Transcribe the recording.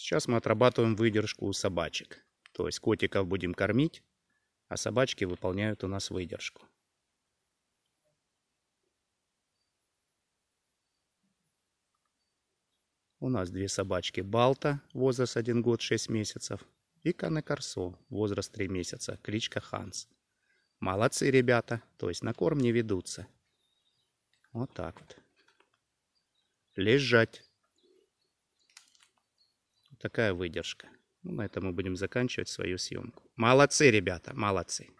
Сейчас мы отрабатываем выдержку у собачек. То есть котиков будем кормить, а собачки выполняют у нас выдержку. У нас две собачки Балта, возраст 1 год 6 месяцев, и Кане Корсо, возраст 3 месяца, кличка Ханс. Молодцы ребята, то есть на корм не ведутся. Вот так вот. Лежать такая выдержка. Ну, на этом мы будем заканчивать свою съемку. Молодцы, ребята, молодцы.